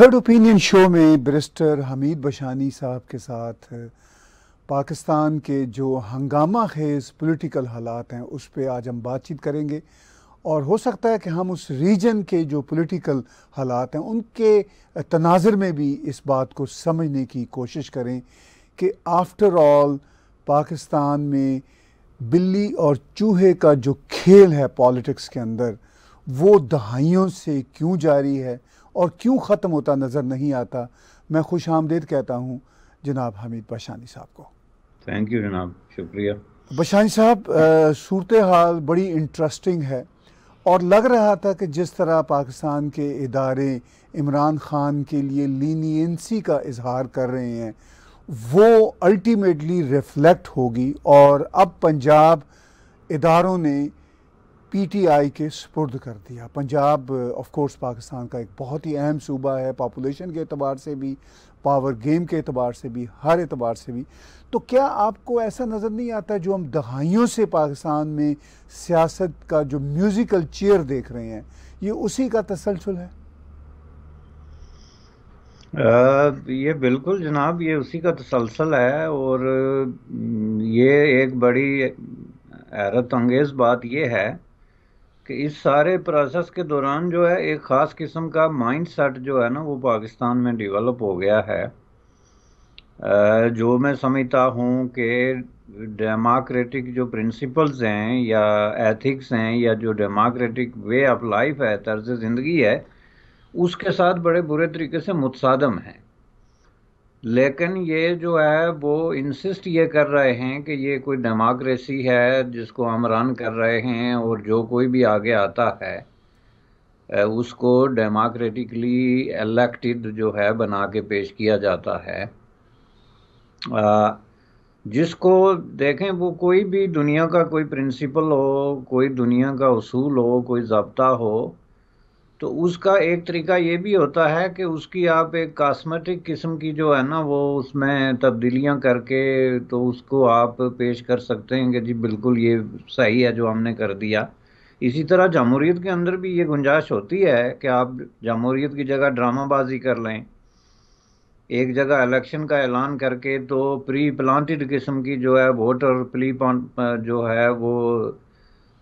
Third opinion show में barrister Hamid Bashani साहब के साथ पाकिस्तान के जो हंगामा खेज पॉलिटिकल हालात हैं उस पर आज हम बातचीत करेंगे और हो सकता है कि हम उस रीजन के जो पॉलिटिकल हालात हैं उनके तनाजर में भी इस बात को समझने की कोशिश करें कि आफ्टर ऑल पाकिस्तान में बिल्ली और चूहे का जो खेल है पॉलिटिक्स के अंदर वो दहाइयों से क्यों जारी है और क्यों ख़त्म होता नज़र नहीं आता मैं खुश आमदेद कहता हूँ जनाब हमीद बशानी साहब को थैंक यू जनाब शुक्रिया बशानी साहब सूरत हाल बड़ी इंटरेस्टिंग है और लग रहा था कि जिस तरह पाकिस्तान के इदारे इमरान ख़ान के लिए लीनियंसी का इजहार कर रहे हैं वो अल्टीमेटली रिफ्लेक्ट होगी और अब पंजाब इदारों ने पीटीआई के सुपुर्द कर दिया पंजाब ऑफ कोर्स पाकिस्तान का एक बहुत ही अहम सूबा है पापुलेशन के अतबार से भी पावर गेम के अतबार से भी हर एतबार से भी तो क्या आपको ऐसा नज़र नहीं आता जो हम दहाइयों से पाकिस्तान में सियासत का जो म्यूज़िकल चेयर देख रहे हैं ये उसी का तसलसल है आ, ये बिल्कुल जनाब ये उसी का तसलसल है और ये एक बड़ी हैरत अंगेज़ बात यह है कि इस सारे प्रोसेस के दौरान जो है एक ख़ास किस्म का माइंड सेट जो है ना वो पाकिस्तान में डेवलप हो गया है जो मैं समझता हूँ कि डेमोक्रेटिक जो प्रिंसिपल्स हैं या एथिक्स हैं या जो डेमोक्रेटिक वे ऑफ लाइफ है तर्ज ज़िंदगी है उसके साथ बड़े बुरे तरीके से मुतसादम है लेकिन ये जो है वो इंसिस्ट ये कर रहे हैं कि ये कोई डेमोक्रेसी है जिसको हम रन कर रहे हैं और जो कोई भी आगे आता है उसको डेमोक्रेटिकली इलेक्टेड जो है बना के पेश किया जाता है जिसको देखें वो कोई भी दुनिया का कोई प्रिंसिपल हो कोई दुनिया का उसूल हो कोई जबता हो तो उसका एक तरीका ये भी होता है कि उसकी आप एक कास्मेटिक किस्म की जो है ना वो उसमें तब्दीलियां करके तो उसको आप पेश कर सकते हैं कि जी बिल्कुल ये सही है जो हमने कर दिया इसी तरह जमहूरीत के अंदर भी ये गुंजाइश होती है कि आप जमहूरीत की जगह ड्रामाबाजी कर लें एक जगह इलेक्शन का ऐलान करके तो प्री प्लांटेड किस्म की जो है वोटर प्ली जो है वो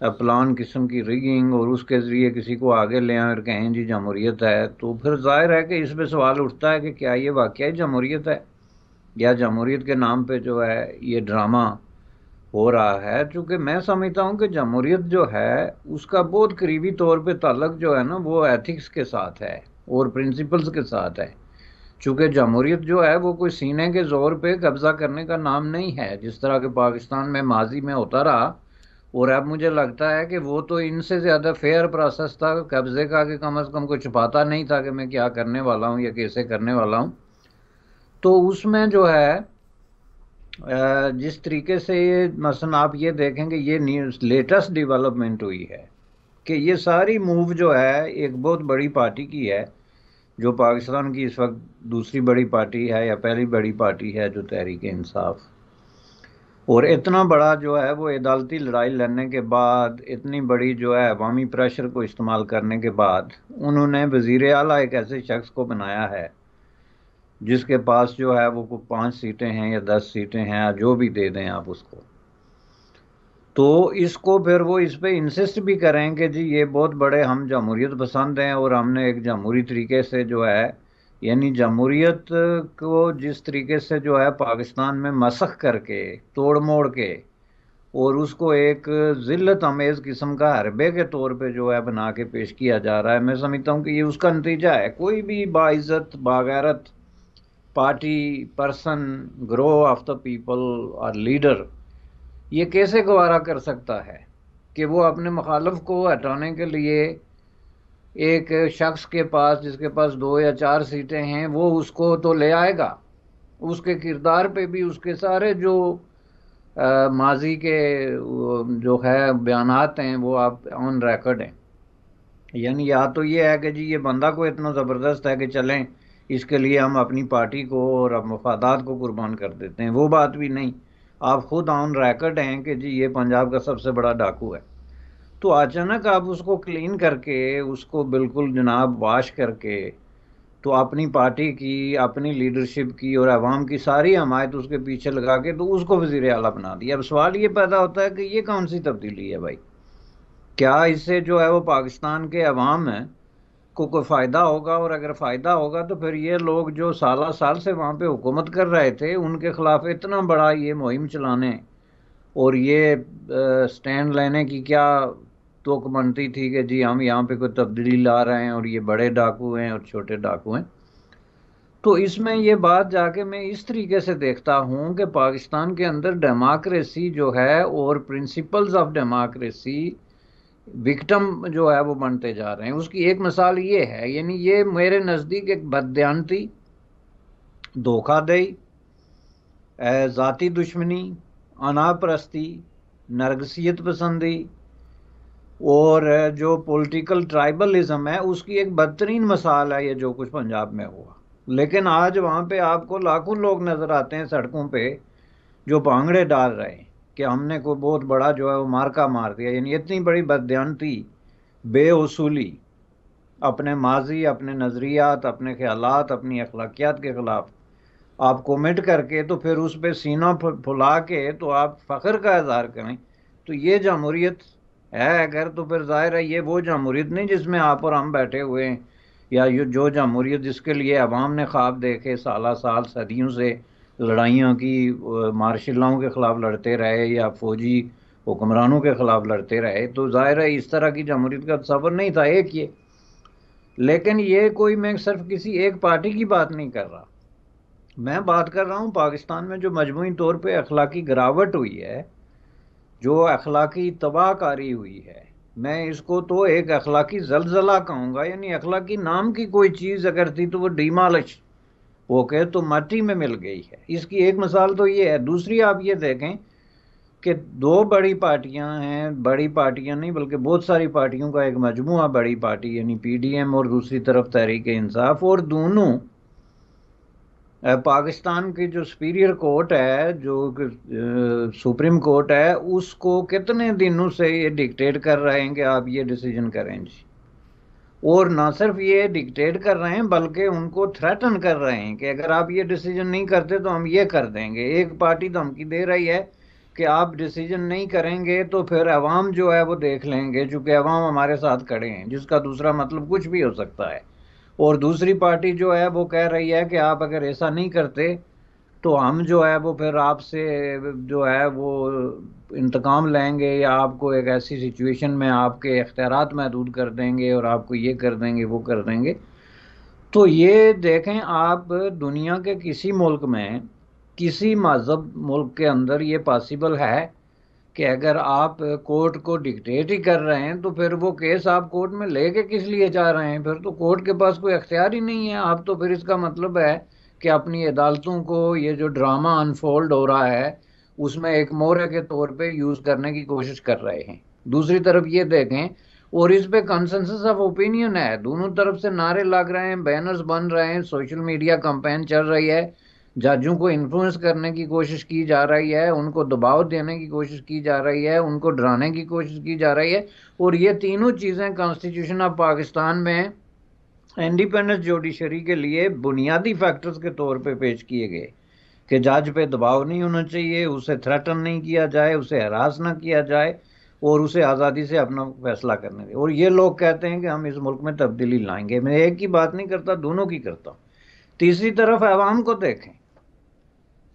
प्लान किस्म की रिगिंग और उसके ज़रिए किसी को आगे ले आए और कहें जी जमहूरियत है तो फिर जाहिर है कि इस पर सवाल उठता है कि क्या ये वाक्य जमहूरियत है या जमहूरीत के नाम पर जो है ये ड्रामा हो रहा है चूँकि मैं समझता हूँ कि जमहूरियत जो है उसका बहुत करीबी तौर पर तलक जो है ना वो एथिक्स के साथ है और प्रिंसिपल्स के साथ है चूँकि जमहूरियत जो है वो कोई सीने के ज़ोर पे कब्ज़ा करने का नाम नहीं है जिस तरह के पाकिस्तान में माजी में होता रहा और अब मुझे लगता है कि वो तो इनसे ज़्यादा फेयर प्रोसेस था कब्ज़े का कि कम से कम कोई छुपाता नहीं था कि मैं क्या करने वाला हूँ या कैसे करने वाला हूँ तो उसमें जो है जिस तरीके से ये मसन आप ये देखेंगे ये न्यूज लेटेस्ट डेवलपमेंट हुई है कि ये सारी मूव जो है एक बहुत बड़ी पार्टी की है जो पाकिस्तान की इस वक्त दूसरी बड़ी पार्टी है या पहली बड़ी पार्टी है जो तहरीक इंसाफ़ और इतना बड़ा जो है वो अदालती लड़ाई लड़ने के बाद इतनी बड़ी जो है अवामी प्रेशर को इस्तेमाल करने के बाद उन्होंने वजीर अला एक ऐसे शख्स को बनाया है जिसके पास जो है वो को पाँच सीटें हैं या दस सीटें हैं जो भी दे दें आप उसको तो इसको फिर वो इस पर इंसिस्ट भी करें कि जी ये बहुत बड़े हम जमहूरीत पसंद हैं और हमने एक जमहूरी तरीके से जो है यानी जमहूरियत को जिस तरीके से जो है पाकिस्तान में मसख करके तोड़ मोड़ के और उसको एक ज़िल्लत आमेज़ किस्म का हरबे के तौर पे जो है बना के पेश किया जा रहा है मैं समझता हूँ कि ये उसका नतीजा है कोई भी बाइज़त बागैरत पार्टी पर्सन ग्रोह ऑफ द पीपल और लीडर ये कैसे गवारा कर सकता है कि वो अपने मुखालफ को हटाने के लिए एक शख्स के पास जिसके पास दो या चार सीटें हैं वो उसको तो ले आएगा उसके किरदार पे भी उसके सारे जो माजी के जो है बयान हैं वो आप ऑन रिकॉर्ड हैं यानी या तो ये है कि जी ये बंदा को इतना ज़बरदस्त है कि चलें इसके लिए हम अपनी पार्टी को और मफादात को कुर्बान कर देते हैं वो बात भी नहीं आप खुद ऑन रिकॉर्ड हैं कि जी ये पंजाब का सबसे बड़ा डाकू है तो अचानक आप उसको क्लीन करके उसको बिल्कुल जनाब वाश करके तो अपनी पार्टी की अपनी लीडरशिप की और अवाम की सारी हमायत उसके पीछे लगा के तो उसको वजीर अला बना दिया अब सवाल ये पैदा होता है कि ये कौन सी तब्दीली है भाई क्या इससे जो है वो पाकिस्तान के अवाम है को कोई फ़ायदा होगा और अगर फ़ायदा होगा तो फिर ये लोग जो साल साल से वहाँ पे हुकूमत कर रहे थे उनके ख़िलाफ़ इतना बड़ा ये मुहिम चलाने और ये स्टैंड लेने की क्या तो कमेंट्री थी कि जी हम यहाँ पे कोई तब्दीली ला रहे हैं और ये बड़े डाकू हैं और छोटे डाकू हैं तो इसमें ये बात जाके मैं इस तरीके से देखता हूँ कि पाकिस्तान के अंदर डेमोक्रेसी जो है और प्रिंसिपल्स ऑफ डेमोक्रेसी विक्टम जो है वो बनते जा रहे हैं उसकी एक मिसाल ये है यानी ये मेरे नज़दीक एक बदयांती धोखादही ज़ाती दुश्मनी अनाप्रस्ती नरगसियत पसंदी और जो पॉलिटिकल ट्राइबलिज्म है उसकी एक बदतरीन मसाल है ये जो कुछ पंजाब में हुआ लेकिन आज वहाँ पे आपको लाखों लोग नज़र आते हैं सड़कों पे जो भांगड़े डाल रहे हैं कि हमने कोई बहुत बड़ा जो है वो मार्का मार दिया यानी इतनी बड़ी बदयांती बेअसूली अपने माजी अपने नज़रियात अपने ख्याल अपनी अखलाकियात के ख़िलाफ़ आप कोमेंट करके तो फिर उस पर सीना फुला के तो आप फ़ख्र का इजहार करें तो ये जमहूरीत है अगर तो फिर जाहिर है ये वो जमहूरीत नहीं जिसमें आप और हम बैठे हुए हैं या ये जो जमहूरीत जिसके लिए अवाम ने ख्वाब देखे साल साल सदियों से लड़ाइयों की मार्शलाओं के ख़िलाफ़ लड़ते रहे या फौजी हुक्मरानों के ख़िलाफ़ लड़ते रहे तो ज़ाहिर है इस तरह की जमहूरीत का सफ़र नहीं था एक ये लेकिन ये कोई मैं सिर्फ किसी एक पार्टी की बात नहीं कर रहा मैं बात कर रहा हूँ पाकिस्तान में जो मजमू तौर पर अखलाकी गिरावट हुई है जो अखलाकी तबाहकारी हुई है मैं इसको तो एक अखलाकी जलजला कहूँगा यानी अखलाकी नाम की कोई चीज़ अगर थी तो वो वो होके तो माटी में मिल गई है इसकी एक मिसाल तो ये है दूसरी आप ये देखें कि दो बड़ी पार्टियां हैं बड़ी पार्टियां नहीं बल्कि बहुत सारी पार्टियों का एक मजमू बड़ी पार्टी यानी पीडीएम और दूसरी तरफ तहरीक इंसाफ और दोनों पाकिस्तान की जो सुपीरियर कोर्ट है जो सुप्रीम कोर्ट है उसको कितने दिनों से ये डिक्टेट कर रहे हैं कि आप ये डिसीजन करें जी और ना सिर्फ ये डिक्टेट कर रहे हैं बल्कि उनको थ्रेटन कर रहे हैं कि अगर आप ये डिसीजन नहीं करते तो हम ये कर देंगे एक पार्टी धमकी दे रही है कि आप डिसीजन नहीं करेंगे तो फिर अवाम जो है वो देख लेंगे चूँकि अवाम हमारे साथ खड़े हैं जिसका दूसरा मतलब कुछ भी हो सकता है और दूसरी पार्टी जो है वो कह रही है कि आप अगर ऐसा नहीं करते तो हम जो है वो फिर आपसे जो है वो इंतकाम लेंगे या आपको एक ऐसी सिचुएशन में आपके अख्तियार महदूद कर देंगे और आपको ये कर देंगे वो कर देंगे तो ये देखें आप दुनिया के किसी मुल्क में किसी मजहब मुल्क के अंदर ये पॉसिबल है कि अगर आप कोर्ट को डिक्टेट ही कर रहे हैं तो फिर वो केस आप कोर्ट में लेके किस लिए जा रहे हैं फिर तो कोर्ट के पास कोई अख्तियार ही नहीं है आप तो फिर इसका मतलब है कि अपनी अदालतों को ये जो ड्रामा अनफोल्ड हो रहा है उसमें एक मोहरे के तौर पे यूज़ करने की कोशिश कर रहे हैं दूसरी तरफ ये देखें और इस पे कंसेंसस ऑफ ओपिनियन है दोनों तरफ से नारे लग रहे हैं बैनर्स बन रहे हैं सोशल मीडिया कंपेन चल रही है जजों को इन्फ्लुएंस करने की कोशिश की जा रही है उनको दबाव देने की कोशिश की जा रही है उनको डराने की कोशिश की जा रही है और ये तीनों चीज़ें कॉन्स्टिट्यूशन ऑफ पाकिस्तान में इंडिपेंडेंस जुडिशरी के लिए बुनियादी फैक्टर्स के तौर पे पेश किए गए कि जज पे दबाव नहीं होना चाहिए उसे थ्रेटन नहीं किया जाए उसे हरास ना किया जाए और उसे आज़ादी से अपना फैसला करने दें और ये लोग कहते हैं कि हम इस मुल्क में तब्दीली लाएंगे मैं एक की बात नहीं करता दोनों की करता हूँ तीसरी तरफ आवाम को देखें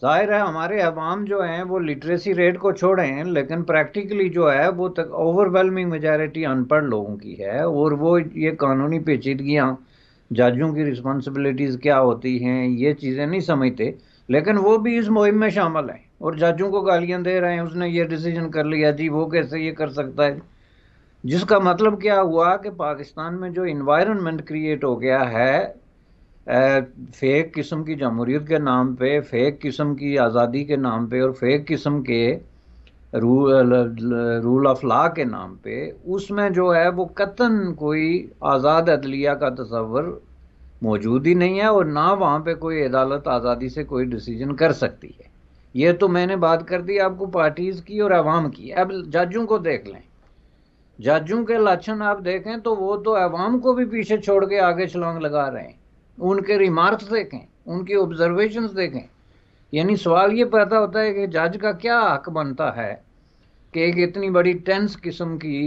जाहिर है हमारे अवाम जो हैं वो लिटरेसी रेट को छोड़ें लेकिन प्रैक्टिकली जो है वो तक ओवरवेलमिंग मेजॉरिटी अनपढ़ लोगों की है और वो ये कानूनी पेचीदगियाँ जजों की रिस्पॉन्सिबिलिटीज़ क्या होती हैं ये चीज़ें नहीं समझते लेकिन वो भी इस मुहिम में शामिल हैं और जजों को गालियाँ दे रहे हैं उसने ये डिसीजन कर लिया जी वो कैसे ये कर सकता है जिसका मतलब क्या हुआ कि पाकिस्तान में जो इन्वायरमेंट क्रिएट हो गया है फेक किस्म की जमहूरीत के नाम पे फेक किस्म की आज़ादी के नाम पे और फेक किस्म के रूल रूल ऑफ लॉ के नाम पे उसमें जो है वो कतन कोई आज़ाद अदलिया का तस्वर मौजूद ही नहीं है और ना वहाँ पे कोई अदालत आज़ादी से कोई डिसीजन कर सकती है ये तो मैंने बात कर दी आपको पार्टीज़ की और अवाम की अब जजों को देख लें जजों के लक्षण आप देखें तो वो तो अवाम को भी पीछे छोड़ के आगे छलांग लगा रहे हैं उनके रिमार्क्स देखें उनकी ऑब्जर्वेशंस देखें यानी सवाल ये पैदा होता है कि जज का क्या हक बनता है कि एक इतनी बड़ी टेंस किस्म की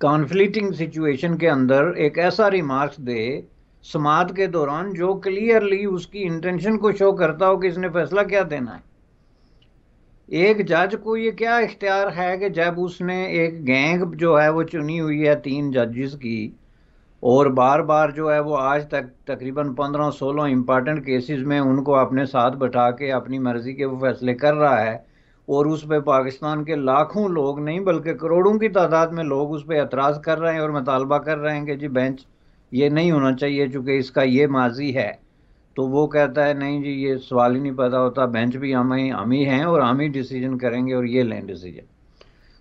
कॉन्फ्लिक्टिंग सिचुएशन के अंदर एक ऐसा रिमार्क्स दे समाध के दौरान जो क्लियरली उसकी इंटेंशन को शो करता हो कि इसने फैसला क्या देना है एक जज को ये क्या इख्तियार है कि जब उसने एक गैंग जो है वो चुनी हुई है तीन जजेस की और बार बार जो है वो आज तक तकरीबन पंद्रह सोलह इम्पॉर्टेंट केसेस में उनको अपने साथ बैठा के अपनी मर्ज़ी के वो फैसले कर रहा है और उस पर पाकिस्तान के लाखों लोग नहीं बल्कि करोड़ों की तादाद में लोग उस पर एतराज़ कर रहे हैं और मुतालबा कर रहे हैं कि जी बेंच ये नहीं होना चाहिए चूँकि इसका ये माजी है तो वो कहता है नहीं जी ये सवाल ही नहीं पैदा होता बेंच भी हम ही हम ही हैं और हम ही डिसीजन करेंगे और ये लें डिसीजन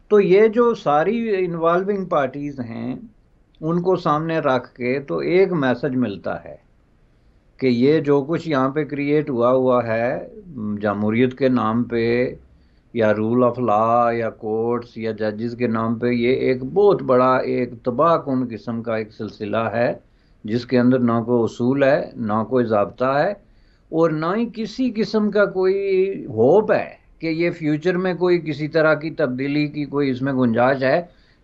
तो ये जो सारी इन्वॉल्विंग पार्टीज़ हैं उनको सामने रख के तो एक मैसेज मिलता है कि ये जो कुछ यहाँ पे क्रिएट हुआ हुआ है जमहूरीत के नाम पे या रूल ऑफ लॉ या कोर्ट्स या जजेस के नाम पे ये एक बहुत बड़ा एक तबाहकुन किस्म का एक सिलसिला है जिसके अंदर ना कोई असूल है ना कोई जबता है और ना ही किसी किस्म का कोई होप है कि ये फ्यूचर में कोई किसी तरह की तब्दीली की कोई इसमें गुंजाइश है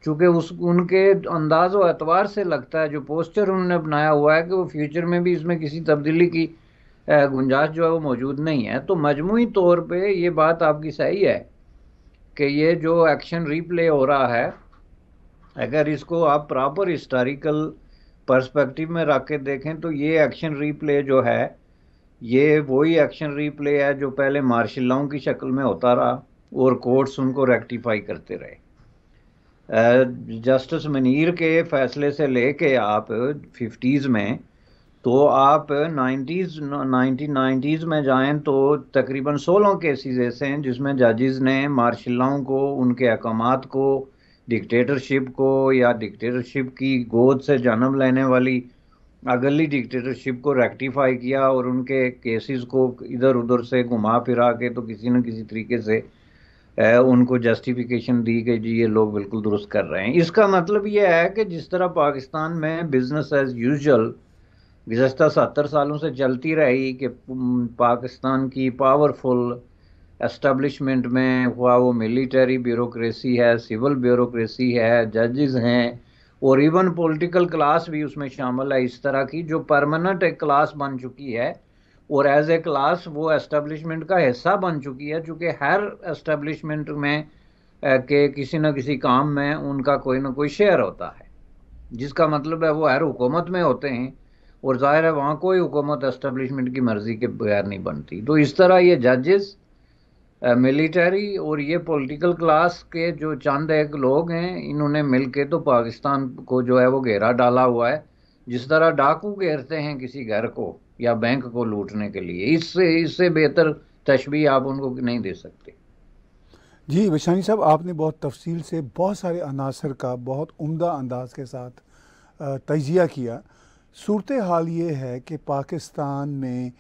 चूँकि उस उनके अंदाज व एतवार से लगता है जो पोस्टर उन्होंने अपनाया हुआ है कि वो फ्यूचर में भी इसमें किसी तब्दीली की गुंजाइश जो है वो मौजूद नहीं है तो मजमू तौर पर ये बात आपकी सही है कि ये जो एक्शन रीप्ले हो रहा है अगर इसको आप प्रॉपर हिस्टोरिकल पर्सपेक्टिव में रख के देखें तो ये एक्शन रीप्ले जो है ये वही एक्शन रीप्ले है जो पहले मार्शल लॉ की शक्ल में होता रहा और कोर्ट्स उनको रेक्टिफाई करते रहे जस्टिस uh, मनीर के फैसले से लेके आप फिफ्टीज़ में तो आप नाइन्टीज़ नाइनटीन नाइन्टीज़ में जाएं तो तकरीबन सोलह केसेस ऐसे हैं जिसमें जजेस ने मार्शलाओं को उनके अहकाम को डिक्टेटरशिप को या डिक्टेटरशिप की गोद से जन्म लेने वाली अगली डिक्टेटरशिप को रेक्टिफाई किया और उनके केसेस को इधर उधर से घुमा फिरा के तो किसी न किसी तरीके से उनको जस्टिफिकेशन दी कि जी ये लोग बिल्कुल दुरुस्त कर रहे हैं इसका मतलब ये है कि जिस तरह पाकिस्तान में बिजनेस एज यूजल गुजशत सत्तर सालों से चलती रही कि पाकिस्तान की पावरफुल एस्टबलिशमेंट में हुआ वो मिलिट्री ब्यूरोक्रेसी है सिविल ब्यूरोक्रेसी है जजेस हैं और इवन पॉलिटिकल क्लास भी उसमें शामिल है इस तरह की जो परमानेंट एक क्लास बन चुकी है और एज ए क्लास वो एस्टेब्लिशमेंट का हिस्सा बन चुकी है चूँकि हर एस्टेब्लिशमेंट में के किसी न किसी काम में उनका कोई ना कोई शेयर होता है जिसका मतलब है वो हर हुकूमत में होते हैं और ज़ाहिर है वहाँ कोई हुकूमत एस्टेब्लिशमेंट की मर्ज़ी के बगैर नहीं बनती तो इस तरह ये जजेस मिलिटरी और ये पॉलिटिकल क्लास के जो चंद एक लोग हैं इन्होंने मिल के तो पाकिस्तान को जो है वो घेरा डाला हुआ है जिस तरह डाकू घेरते हैं किसी घर को या बैंक को लूटने के लिए इससे इससे बेहतर तशबी आप उनको नहीं दे सकते जी विशानी साहब आपने बहुत तफसील से बहुत सारे अनासर का बहुत उम्दा अंदाज के साथ तजिया किया सूरत हाल ये है कि पाकिस्तान में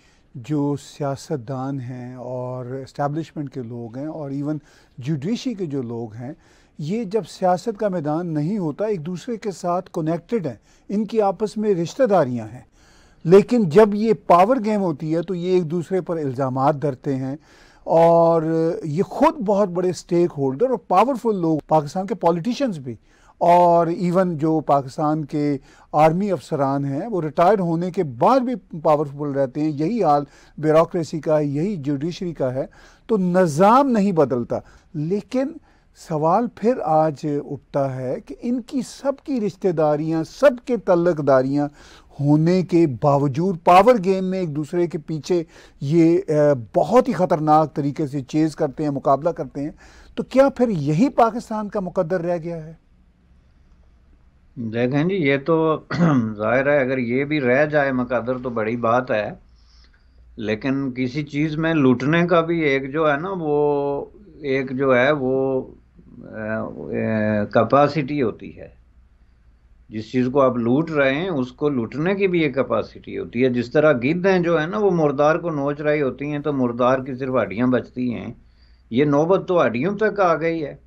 जो सियासतदान हैं और इस्टेबलिशमेंट के लोग हैं और इवन जुडिशी के जो लोग हैं ये जब सियासत का मैदान नहीं होता एक दूसरे के साथ कनेक्टेड हैं इनकी आपस में रिश्तेदारियां हैं लेकिन जब ये पावर गेम होती है तो ये एक दूसरे पर इल्ज़ाम धरते हैं और ये ख़ुद बहुत बड़े स्टेक होल्डर और पावरफुल लोग पाकिस्तान के पॉलिटिशियंस भी और इवन जो पाकिस्तान के आर्मी अफसरान हैं वो रिटायर्ड होने के बाद भी पावरफुल रहते हैं यही हाल ब्यूरोसी का है यही जुडिशरी का है तो निज़ाम नहीं बदलता लेकिन सवाल फिर आज उठता है कि इनकी सबकी रिश्तेदारियां सबके तल्लकदारियां होने के बावजूद पावर गेम में एक दूसरे के पीछे ये बहुत ही ख़तरनाक तरीके से चेज़ करते हैं मुकाबला करते हैं तो क्या फिर यही पाकिस्तान का मुकदर रह गया है देखें जी ये तो जाहिर है अगर ये भी रह जाए मकदर तो बड़ी बात है लेकिन किसी चीज़ में लूटने का भी एक जो है ना वो एक जो है वो कैपेसिटी होती है जिस चीज़ को आप लूट रहे हैं उसको लूटने की भी एक कैपेसिटी होती है जिस तरह हैं जो है ना वो मुर्दार को नोच रही होती हैं तो मुर्दार की सिर्फ हड्डियाँ बचती हैं ये नौबत तो हड्डियों तक आ गई है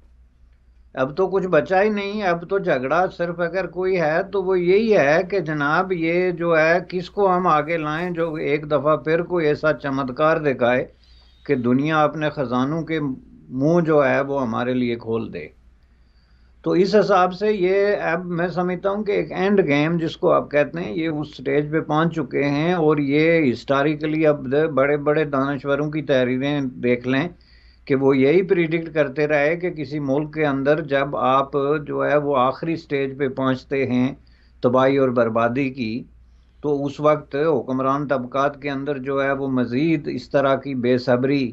अब तो कुछ बचा ही नहीं अब तो झगड़ा सिर्फ अगर कोई है तो वो यही है कि जनाब ये जो है किसको हम आगे लाएं जो एक दफ़ा फिर कोई ऐसा चमत्कार दिखाए कि दुनिया अपने ख़जानों के मुंह जो है वो हमारे लिए खोल दे तो इस हिसाब से ये अब मैं समझता हूँ कि एक एंड गेम जिसको आप कहते हैं ये उस स्टेज पे पहुँच चुके हैं और ये हिस्टारिकली अब बड़े बड़े दानश्वरों की तहरीरें देख लें कि वो यही प्रिडिक्ट करते रहे कि किसी मुल्क के अंदर जब आप जो है वो आखिरी स्टेज पे पहुँचते हैं तबाही और बर्बादी की तो उस वक्त हुक्मरान तबक़ात के अंदर जो है वो मज़ीद इस तरह की बेसब्री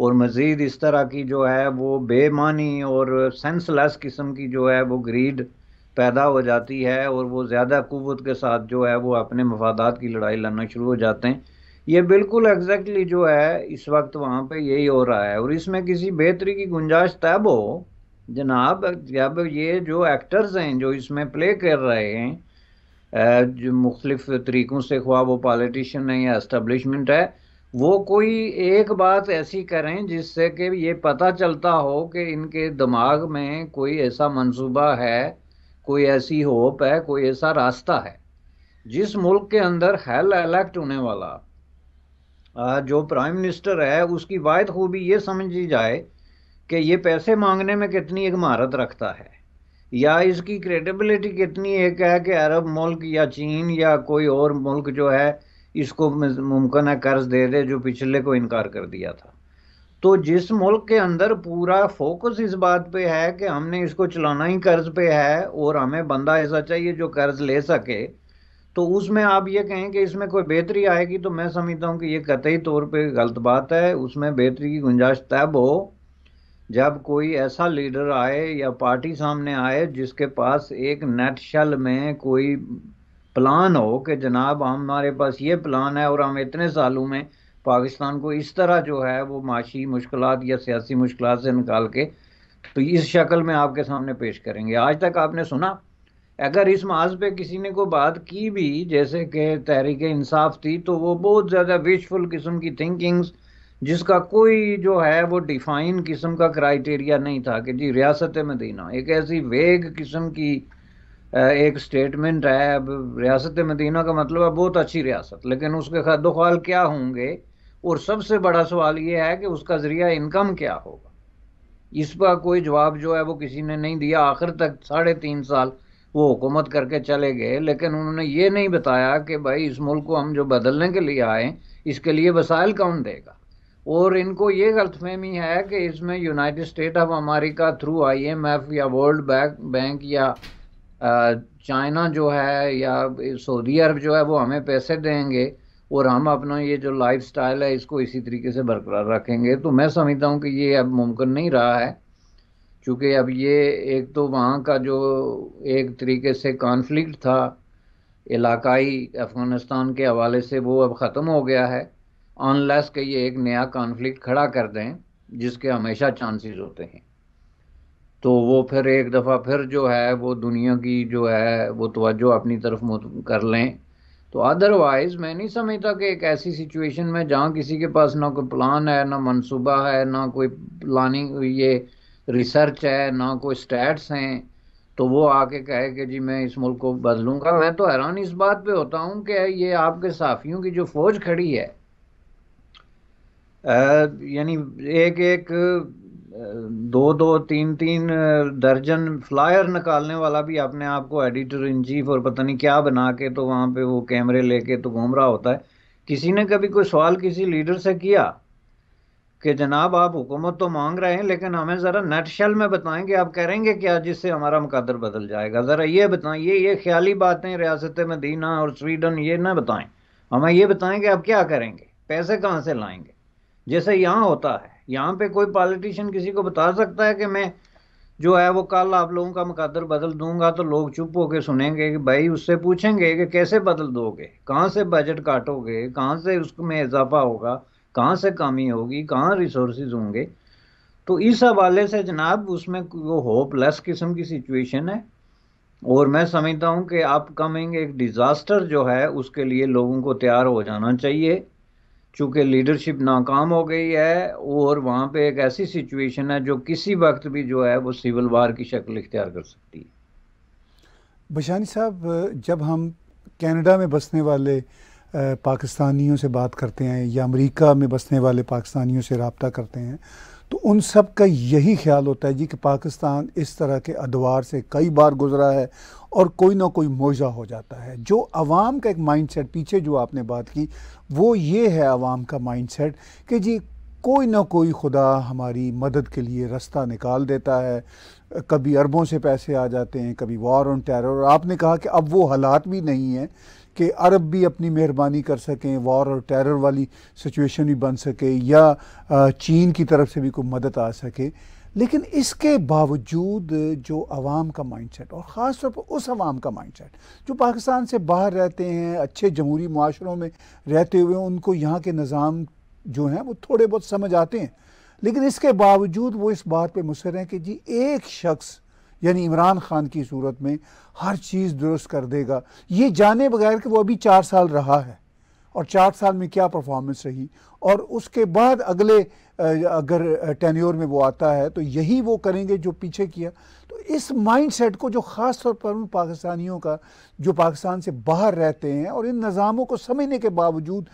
और मज़ीद इस तरह की जो है वो बेमानी और सेंसलेस किस्म की जो है वो ग्रीड पैदा हो जाती है और वो ज़्यादा कुत के साथ जो है वो अपने मफादात की लड़ाई लड़ना शुरू हो जाते हैं ये बिल्कुल एग्जैक्टली जो है इस वक्त वहाँ पे यही हो रहा है और इसमें किसी बेहतरी की गुंजाइश तब हो जनाब जब ये जो एक्टर्स हैं जो इसमें प्ले कर रहे हैं जो मुख्तलिफ तरीक़ों से ख्वा वो पॉलिटिशन है या इस्टबलिशमेंट है वो कोई एक बात ऐसी करें जिससे कि ये पता चलता हो कि इनके दिमाग में कोई ऐसा मंसूबा है कोई ऐसी होप है कोई ऐसा रास्ता है जिस मुल्क के अंदर हेल इलेक्ट होने वाला जो प्राइम मिनिस्टर है उसकी वायद खूबी ये समझी जाए कि ये पैसे मांगने में कितनी एक महारत रखता है या इसकी क्रेडिबिलिटी कितनी एक है कि अरब मुल्क या चीन या कोई और मुल्क जो है इसको मुमकिन कर्ज दे दे जो पिछले को इनकार कर दिया था तो जिस मुल्क के अंदर पूरा फोकस इस बात पे है कि हमने इसको चलाना ही कर्ज पे है और हमें बंदा ऐसा चाहिए जो कर्ज ले सके तो उसमें आप ये कहें कि इसमें कोई बेहतरी आएगी तो मैं समझता हूँ कि ये कतई तौर पे गलत बात है उसमें बेहतरी की गुंजाइश तब हो जब कोई ऐसा लीडर आए या पार्टी सामने आए जिसके पास एक नेट शल में कोई प्लान हो कि जनाब हमारे पास ये प्लान है और हम इतने सालों में पाकिस्तान को इस तरह जो है वो माशी मुश्किल या सियासी मुश्किल से निकाल के तो इस शक्ल में आपके सामने पेश करेंगे आज तक आपने सुना अगर इस माज पे किसी ने को बात की भी जैसे कि तहरीक इंसाफ थी तो वो बहुत ज़्यादा विशफुल किस्म की थिंकिंग्स जिसका कोई जो है वो डिफाइन किस्म का क्राइटेरिया नहीं था कि जी रियासत मदीना एक ऐसी वेग किस्म की एक स्टेटमेंट है अब रियासत मदीना का मतलब है बहुत अच्छी रियासत लेकिन उसके खदोखाल क्या होंगे और सबसे बड़ा सवाल ये है कि उसका ज़रिया इनकम क्या होगा इस पर कोई जवाब जो है वो किसी ने नहीं दिया आखिर तक साढ़े तीन साल वो हुकूमत करके चले गए लेकिन उन्होंने ये नहीं बताया कि भाई इस मुल्क को हम जो बदलने के लिए आए इसके लिए वसाइल कौन देगा और इनको ये गलतफहमी है कि इसमें united state of America through IMF या वर्ल्ड बैंक या चाइना जो है या सऊदी अरब जो है वो हमें पैसे देंगे और हम अपना ये जो लाइफ स्टाइल है इसको इसी तरीके से बरकरार रखेंगे तो मैं समझता हूँ कि ये अब मुमकिन नहीं रहा है चूँकि अब ये एक तो वहाँ का जो एक तरीके से कॉन्फ्लिक्ट था इलाकाई अफ़गानिस्तान के हवाले से वो अब ख़त्म हो गया है ऑनलेस के ये एक नया कॉन्फ्लिक्ट खड़ा कर दें जिसके हमेशा चांसेस होते हैं तो वो फिर एक दफ़ा फिर जो है वो दुनिया की जो है वो तोज्जो अपनी तरफ कर लें तो अदरवाइज मैं नहीं समझता कि एक ऐसी सिचुएशन में जहाँ किसी के पास ना कोई प्लान है ना मंसूबा है ना कोई प्लानिंग ये रिसर्च है ना कोई स्टैट्स हैं तो वो आके कहे कि जी मैं इस मुल्क को बदलूंगा मैं तो हैरान इस बात पे होता हूँ कि ये आपके साफियों की जो फौज खड़ी है यानी एक एक दो दो तीन तीन दर्जन फ्लायर निकालने वाला भी अपने आप को एडिटर इन चीफ और पता नहीं क्या बना के तो वहाँ पे वो कैमरे लेके तो घूम रहा होता है किसी ने कभी कोई सवाल किसी लीडर से किया कि जनाब आप हुकूमत तो मांग रहे हैं लेकिन हमें ज़रा नेट शेल में बताएं कि आप करेंगे क्या जिससे हमारा मुकदर बदल जाएगा ज़रा ये बताएं ये ये ख्याली बातें रियासत मदीना और स्वीडन ये ना बताएं हमें ये बताएं कि आप क्या करेंगे पैसे कहाँ से लाएंगे जैसे यहाँ होता है यहाँ पे कोई पॉलिटिशियन किसी को बता सकता है कि मैं जो है वो कल आप लोगों का मुकदर बदल दूंगा तो लोग चुप होके सुनेंगे कि भाई उससे पूछेंगे कि कैसे बदल दोगे कहाँ से बजट काटोगे कहाँ से उसमें इजाफा होगा कहाँ से कमी होगी कहाँ रिसोर्स होंगे तो इस हवाले से जनाब उसमें वो होपलेस किस्म की सिचुएशन है और मैं समझता हूँ कि अपकमिंग एक डिज़ास्टर जो है उसके लिए लोगों को तैयार हो जाना चाहिए चूँकि लीडरशिप नाकाम हो गई है और वहाँ पे एक ऐसी सिचुएशन है जो किसी वक्त भी जो है वो सिविल वार की शक्ल इख्तियार कर सकती है बशानी साहब जब हम कनाडा में बसने वाले पाकिस्तानियों से बात करते हैं या अमेरिका में बसने वाले पाकिस्तानियों से रबता करते हैं तो उन सब का यही ख्याल होता है जी कि पाकिस्तान इस तरह के अदवार से कई बार गुजरा है और कोई ना कोई मोजा हो जाता है जो आवाम का एक माइंडसेट पीछे जो आपने बात की वो ये है आवाम का माइंडसेट कि जी कोई ना कोई खुदा हमारी मदद के लिए रास्ता निकाल देता है कभी अरबों से पैसे आ जाते हैं कभी वॉर ऑन टेरर और आपने कहा कि अब वो हालात भी नहीं हैं कि अरब भी अपनी मेहरबानी कर सकें वॉर और टेरर वाली सिचुएशन भी बन सके या चीन की तरफ से भी कोई मदद आ सके लेकिन इसके बावजूद जो आवाम का माइंडसेट और ख़ास तौर पर उस आवाम का माइंडसेट जो पाकिस्तान से बाहर रहते हैं अच्छे जमहूरी माशरों में रहते हुए उनको यहाँ के निज़ाम जो हैं वो थोड़े बहुत समझ आते हैं लेकिन इसके बावजूद वो इस बात पे मुसर हैं कि जी एक शख्स यानी इमरान खान की सूरत में हर चीज़ दुरुस्त कर देगा ये जाने बगैर कि वो अभी चार साल रहा है और चार साल में क्या परफॉर्मेंस रही और उसके बाद अगले अगर टेन्योर में वो आता है तो यही वो करेंगे जो पीछे किया तो इस माइंडसेट को जो ख़ास तौर पर उन पाकिस्तानियों का जो पाकिस्तान से बाहर रहते हैं और इन निज़ामों को समझने के बावजूद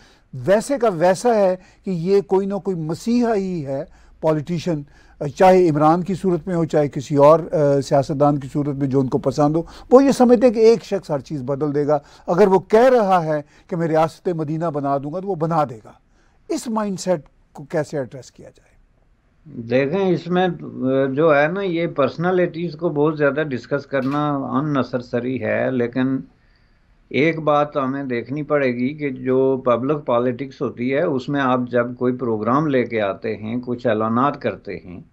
वैसे का वैसा है कि ये कोई ना कोई मसीहा ही है पॉलिटिशन चाहे इमरान की सूरत में हो चाहे किसी और सियासतदान की सूरत में जो उनको पसंद हो वो ये समझते हैं कि एक शख्स हर चीज़ बदल देगा अगर वो कह रहा है कि मैं रियासत मदीना बना दूंगा तो वो बना देगा इस माइंडसेट को कैसे एड्रेस किया जाए देखें इसमें जो है ना ये पर्सनालिटीज़ को बहुत ज़्यादा डिस्कस करना अननेसरसरी है लेकिन एक बात हमें देखनी पड़ेगी कि जो पब्लिक पॉलिटिक्स होती है उसमें आप जब कोई प्रोग्राम लेके आते हैं कुछ ऐलाना करते हैं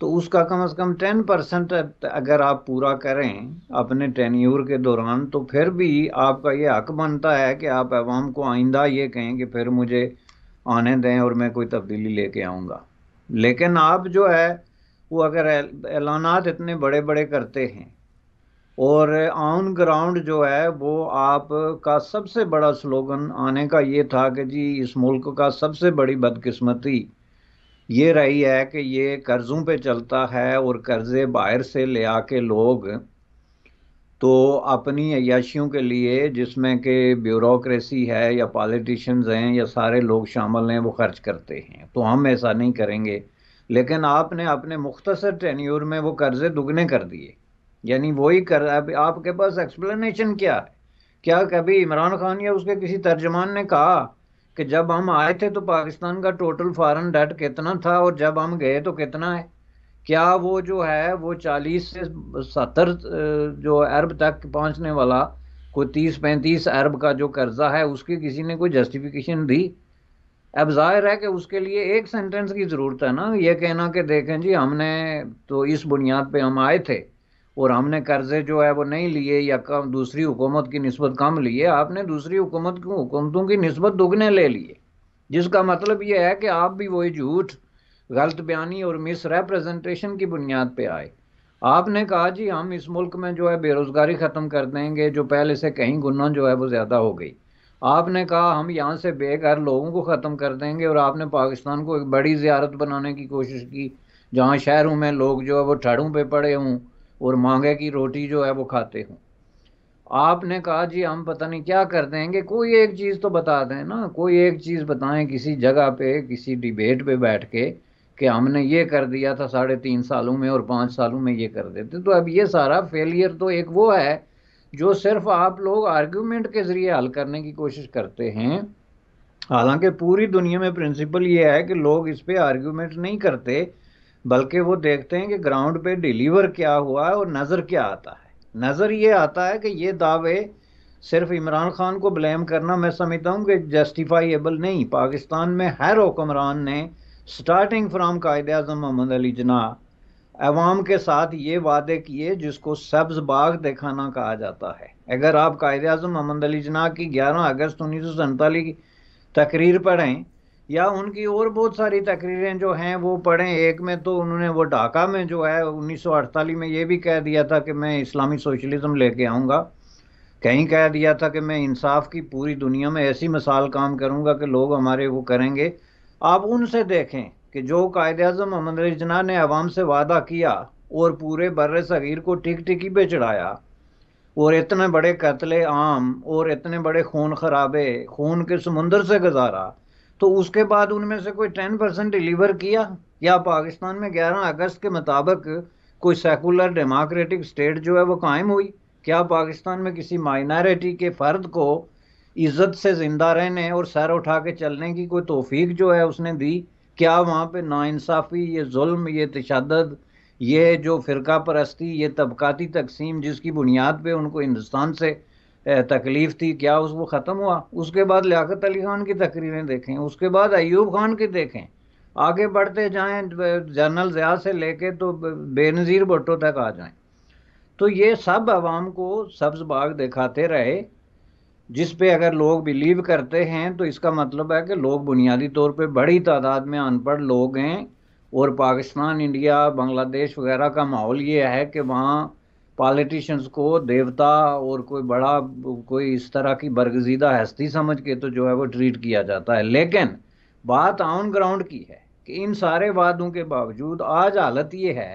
तो उसका कम से कम टेन परसेंट अगर आप पूरा करें अपने टेन्यूर के दौरान तो फिर भी आपका ये हक बनता है कि आप आवाम को आइंदा ये कहें कि फिर मुझे आने दें और मैं कोई तब्दीली लेके आऊँगा लेकिन आप जो है वो अगर ऐलाना इतने बड़े बड़े करते हैं और ऑन ग्राउंड जो है वो आप का सबसे बड़ा स्लोगन आने का ये था कि जी इस मुल्क का सबसे बड़ी बदकिस्मती ये रही है कि ये कर्ज़ों पे चलता है और कर्ज़े बाहर से ले आके लोग तो अपनी अयाशियों के लिए जिसमें कि ब्यूरोसी है या पॉलिटिशियंस हैं या सारे लोग शामिल हैं वो खर्च करते हैं तो हम ऐसा नहीं करेंगे लेकिन आपने अपने मुख्तसर टेन्यूर में वो कर्ज़े दुगने कर दिए यानी वही कर है आपके पास एक्सप्लेनेशन क्या है क्या कभी इमरान खान या उसके किसी तर्जमान ने कहा कि जब हम आए थे तो पाकिस्तान का टोटल फॉरन डेट कितना था और जब हम गए तो कितना है क्या वो जो है वो चालीस से सत्तर जो अरब तक पहुंचने वाला कोई तीस पैंतीस अरब का जो कर्जा है उसकी किसी ने कोई जस्टिफिकेशन दी अब जाहिर है कि उसके लिए एक सेंटेंस की ज़रूरत है ना ये कहना कि देखें जी हमने तो इस बुनियाद पे हम आए थे और हमने कर्जे जो है वो नहीं लिए या कम दूसरी हुकूमत की नस्बत कम लिए आपने दूसरी हुकूमत की हुकूमतों की नस्बत दुगने ले लिए जिसका मतलब ये है कि आप भी वही झूठ गलत बयानी और मिस रेप्रजेंटेशन की बुनियाद पर आए आपने कहा जी हम इस मुल्क में जो है बेरोज़गारी ख़त्म कर देंगे जो पहले से कहीं गुना जो है वो ज़्यादा हो गई आपने कहा हम यहाँ से बेघर लोगों को ख़त्म कर देंगे और आपने पाकिस्तान को एक बड़ी ज्यारत बनाने की कोशिश की जहाँ शहरों में लोग जो है वो ठड़ों पर पड़े हों और मांगे की रोटी जो है वो खाते हो आपने कहा जी हम पता नहीं क्या कर देंगे कोई एक चीज़ तो बता दें ना कोई एक चीज़ बताएं किसी जगह पे किसी डिबेट पे बैठ के कि हमने ये कर दिया था साढ़े तीन सालों में और पांच सालों में ये कर देते तो अब ये सारा फेलियर तो एक वो है जो सिर्फ आप लोग आर्ग्यूमेंट के ज़रिए हल करने की कोशिश करते हैं हालांकि पूरी दुनिया में प्रिंसिपल ये है कि लोग इस पर आर्ग्यूमेंट नहीं करते बल्कि वो देखते हैं कि ग्राउंड पे डिलीवर क्या हुआ है और नज़र क्या आता है नज़र ये आता है कि ये दावे सिर्फ इमरान खान को ब्लेम करना मैं समझता हूँ कि जस्टिफाइबल नहीं पाकिस्तान में हर हुक्मरान ने स्टार्टिंग फ्राम कायद अजम मोहम्मद अली जना अवाम के साथ ये वादे किए जिसको सब्ज बाग दिखाना कहा जाता है अगर आप कायद अजम मोहम्मद अली जना की ग्यारह अगस्त उन्नीस सौ सैंतालीस की तकरीर पढ़ें या उनकी और बहुत सारी तकरीरें जो हैं वो पढ़ें एक में तो उन्होंने वो ढाका में जो है उन्नीस में ये भी कह दिया था कि मैं इस्लामी सोशलिज्म लेके आऊँगा कहीं कह दिया था कि मैं इंसाफ की पूरी दुनिया में ऐसी मिसाल काम करूँगा कि लोग हमारे वो करेंगे आप उनसे देखें कि जो कायद अजम अहमद अली जना ने आवाम से वादा किया और पूरे बर सग़ीर को टिक टिकी पे चढ़ाया और इतने बड़े कत्ले आम और इतने बड़े खून खराबे खून के समुंदर से गुजारा तो उसके बाद उनमें से कोई टेन परसेंट डिलीवर किया या पाकिस्तान में ग्यारह अगस्त के मुताबिक कोई सेकुलर डेमोक्रेटिक स्टेट जो है वो कायम हुई क्या पाकिस्तान में किसी माइनॉरिटी के फ़र्द को इज़्ज़त से ज़िंदा रहने और सर उठा के चलने की कोई तोफीक जो है उसने दी क्या वहाँ पे नाानसाफ़ी ये जुल्म ये तशद ये जो फ़िरका परस्ती ये तबकाती तकसीम जिसकी बुनियाद पे उनको हिंदुस्तान से तकलीफ थी क्या उस वो ख़त्म हुआ उसके बाद लियाकत अली खान की तकरीरें देखें उसके बाद अयूब खान की देखें आगे बढ़ते जाएं जनरल ज़िया से लेके तो बेनज़ीर भुट्टो तक आ जाएं तो ये सब आवाम को सब्ज़ बाग दिखाते रहे जिस पे अगर लोग बिलीव करते हैं तो इसका मतलब है कि लोग बुनियादी तौर पे बड़ी तादाद में अनपढ़ लोग हैं और पाकिस्तान इंडिया बांग्लादेश वगैरह का माहौल ये है कि वहाँ पॉलिटिशियंस को देवता और कोई बड़ा कोई इस तरह की बरगजीदा हस्ती समझ के तो जो है वो ट्रीट किया जाता है लेकिन बात ऑन ग्राउंड की है कि इन सारे वादों के बावजूद आज हालत ये है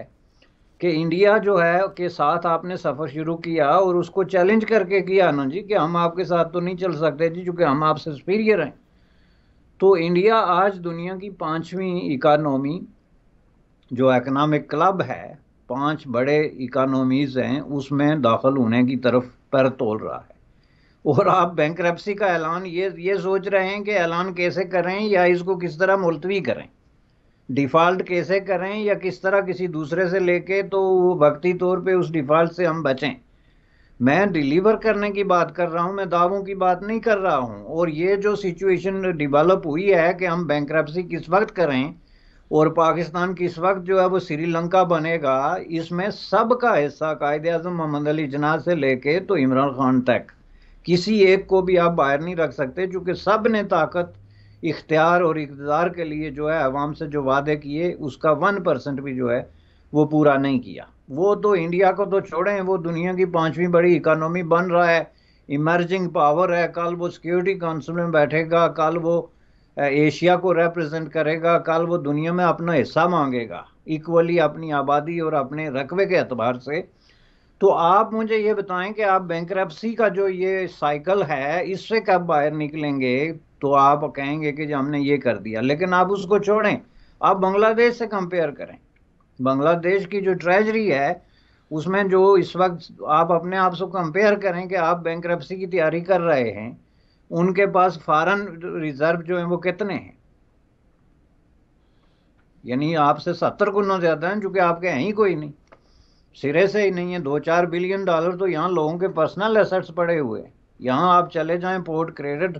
कि इंडिया जो है के साथ आपने सफ़र शुरू किया और उसको चैलेंज करके किया ना जी कि हम आपके साथ तो नहीं चल सकते जी चूँकि हम आपसे सुपीरियर हैं तो इंडिया आज दुनिया की पाँचवीं इकानमी जो इकनॉमिक क्लब है पांच बड़े इकानॉमीज़ हैं उसमें दाखिल होने की तरफ पैर तोल रहा है और आप बैंक का ऐलान ये ये सोच रहे हैं कि ऐलान कैसे करें या इसको किस तरह मुलतवी करें डिफ़ॉल्ट कैसे करें या किस तरह किसी दूसरे से लेके तो वो भक्ती तौर पे उस डिफ़ॉल्ट से हम बचें मैं डिलीवर करने की बात कर रहा हूँ मैं दावों की बात नहीं कर रहा हूँ और ये जो सिचुएशन डिवेलप हुई है कि हम बैंक किस वक्त करें और पाकिस्तान किस वक्त जो है वो श्रीलंका बनेगा इसमें सबका हिस्सा कायद अजम मोहम्मद अली जना से लेके तो इमरान खान तक किसी एक को भी आप बाहर नहीं रख सकते चूँकि सब ने ताकत इख्तियार और इकतदार के लिए जो है आवाम से जो वादे किए उसका वन परसेंट भी जो है वो पूरा नहीं किया वो तो इंडिया को तो छोड़ें वो दुनिया की पाँचवीं बड़ी इकानमी बन रहा है इमर्जिंग पावर है कल वो सिक्योरिटी काउंसिल में बैठेगा कल वो एशिया को रिप्रेजेंट करेगा कल वो दुनिया में अपना हिस्सा मांगेगा इक्वली अपनी आबादी और अपने रकबे के अतबार से तो आप मुझे ये बताएं कि आप बैंक का जो ये साइकिल है इससे कब बाहर निकलेंगे तो आप कहेंगे कि जो हमने ये कर दिया लेकिन आप उसको छोड़ें आप बांग्लादेश से कंपेयर करें बांग्लादेश की जो ट्रेजरी है उसमें जो इस वक्त आप अपने आप से कंपेयर करें कि आप बैंक की तैयारी कर रहे हैं उनके पास फॉरन रिजर्व जो है वो कितने हैं यानी आपसे सत्तर गुना ज़्यादा हैं चूंकि आपके हैं ही कोई नहीं सिरे से ही नहीं है दो चार बिलियन डॉलर तो यहाँ लोगों के पर्सनल एसेट्स पड़े हुए हैं यहाँ आप चले जाएं पोर्ट क्रेडिट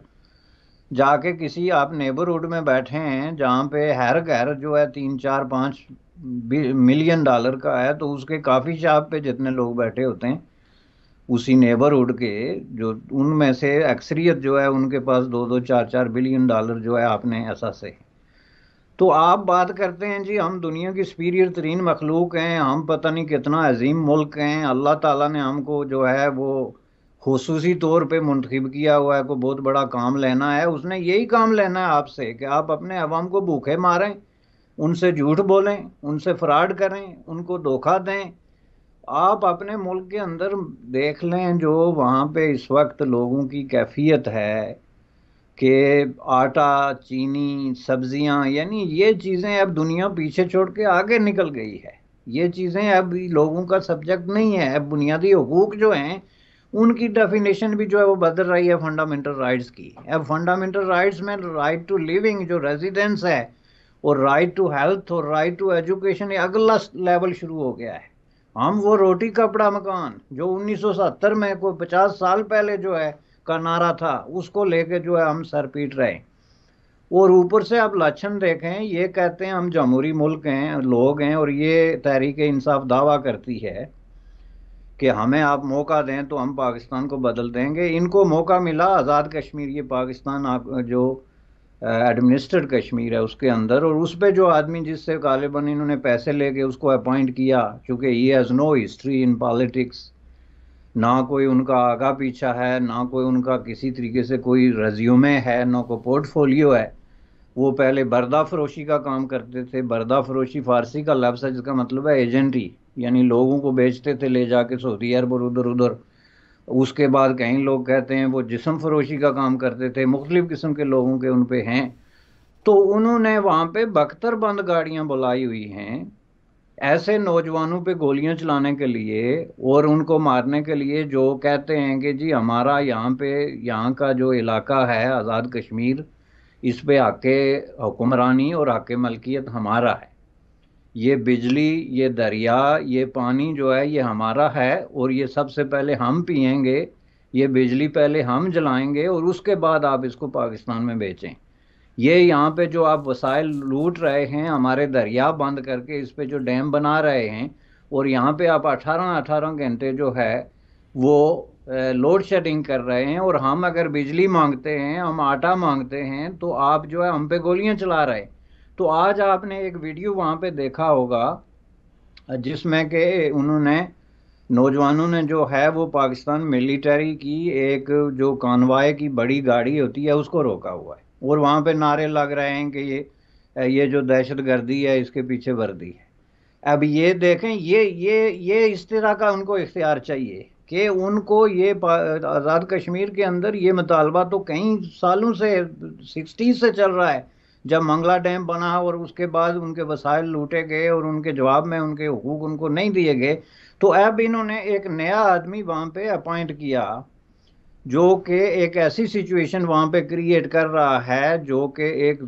जाके किसी आप नेबरहुड में बैठे हैं जहाँ पे हर घर जो है तीन चार पाँच मिलियन डॉलर का है तो उसके काफ़ी शॉप पे जितने लोग बैठे होते हैं उसी नेबरहुड के जो उनमें से अक्सरियत जो है उनके पास दो दो चार चार बिलियन डॉलर जो है आपने ऐसा से तो आप बात करते हैं जी हम दुनिया की सुपीरियर तरीन मखलूक हैं हम पता नहीं कितना अजीम मुल्क हैं अल्लाह ताला ने हमको जो है वो खसूसी तौर पे मुंतखब किया हुआ है को बहुत बड़ा काम लेना है उसने यही काम लेना है आपसे कि आप अपने अवाम को भूखे मारें उनसे झूठ बोलें उनसे फ्रॉड करें उनको धोखा दें आप अपने मुल्क के अंदर देख लें जो वहाँ पे इस वक्त लोगों की कैफियत है कि आटा चीनी सब्जियाँ यानी ये चीज़ें अब दुनिया पीछे छोड़ के आगे निकल गई है ये चीज़ें अब लोगों का सब्जेक्ट नहीं है अब बुनियादी हकूक जो हैं उनकी डेफिनेशन भी जो है वो बदल रही है फंडामेंटल राइट्स की अब फंडामेंटल राइट्स में राइट टू लिविंग जो रेजिडेंस है और राइट टू हेल्थ और राइट टू एजुकेशन ये अगला लेवल शुरू हो गया है हम वो रोटी कपड़ा मकान जो 1970 में कोई 50 साल पहले जो है का नारा था उसको लेके जो है हम सर पीट रहे और ऊपर से आप लक्षण देखें ये कहते हैं हम जमहूरी मुल्क हैं लोग हैं और ये तहरीक इंसाफ दावा करती है कि हमें आप मौका दें तो हम पाकिस्तान को बदल देंगे इनको मौका मिला आज़ाद कश्मीर ये पाकिस्तान आप जो एडमिनिस्ट्रेट कश्मीर है उसके अंदर और उस पर जो आदमी जिससे गालिबन इन्होंने पैसे लेके उसको अपॉइंट किया क्योंकि he has no history in politics ना कोई उनका आगा पीछा है ना कोई उनका किसी तरीके से कोई रज्यूमे है ना कोई पोर्टफोलियो है वो पहले बर्दा फरोशी का काम करते थे बर्दा फरोशी फारसी का लफ्स है जिसका मतलब है एजेंट ही यानी लोगों को बेचते थे ले जाके सऊदी अरब और उधर उधर उसके बाद कहीं लोग कहते हैं वो जिसम फरोशी का काम करते थे मुख्तलिफ़ किस्म के लोगों के उन पर हैं तो उन्होंने वहाँ पर बख्तरबंद गाड़ियाँ बुलाई हुई हैं ऐसे नौजवानों पे गोलियां चलाने के लिए और उनको मारने के लिए जो कहते हैं कि जी हमारा यहाँ पे यहाँ का जो इलाका है आज़ाद कश्मीर इस पे आके हुक्मरानी और आके मलकियत हमारा है ये बिजली ये दरिया ये पानी जो है ये हमारा है और ये सबसे पहले हम पियेंगे ये बिजली पहले हम जलाएंगे और उसके बाद आप इसको पाकिस्तान में बेचें ये यहाँ पे जो आप वसाइल लूट रहे हैं हमारे दरिया बंद करके इस पे जो डैम बना रहे हैं और यहाँ पे आप 18-18 घंटे जो है वो लोड शेडिंग कर रहे हैं और हम अगर बिजली मांगते हैं हम आटा मांगते हैं तो आप जो है हम पे गोलियाँ चला रहे हैं तो आज आपने एक वीडियो वहाँ पे देखा होगा जिसमें कि उन्होंने नौजवानों ने जो है वो पाकिस्तान मिलिट्री की एक जो कानवाय की बड़ी गाड़ी होती है उसको रोका हुआ है और वहाँ पे नारे लग रहे हैं कि ये ये जो दहशत गर्दी है इसके पीछे वर्दी है अब ये देखें ये ये ये इस तरह का उनको इख्तियार चाहिए कि उनको ये आज़ाद कश्मीर के अंदर ये मुतालबा तो कई सालों से सिक्सटी से चल रहा है जब मंगला डैम बना और उसके बाद उनके वसायल लूटे गए और उनके जवाब में उनके हकूक उनको नहीं दिए गए तो अब इन्होंने एक नया आदमी वहाँ पे अपॉइंट किया जो कि एक ऐसी सिचुएशन वहाँ पे क्रिएट कर रहा है जो कि एक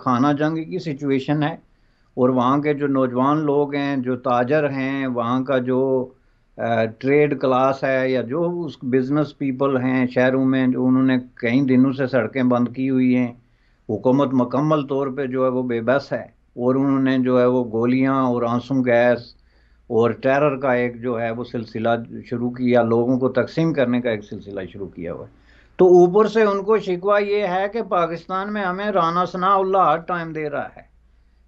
खाना जंग की सिचुएशन है और वहाँ के जो नौजवान लोग हैं जो ताजर हैं वहाँ का जो ट्रेड क्लास है या जो उस बिज़नेस पीपल हैं शहरों में जो उन्होंने कई दिनों से सड़कें बंद की हुई हैं हुकूमत मकम्मल तौर पर जो है वो बेबस है और उन्होंने जो है वो गोलियाँ और आंसू गैस और टेरर का एक जो है वो सिलसिला शुरू किया लोगों को तकसीम करने का एक सिलसिला शुरू किया हुआ है तो ऊपर से उनको शिकवा ये है कि पाकिस्तान में हमें राना सनाउल्ला हर टाइम दे रहा है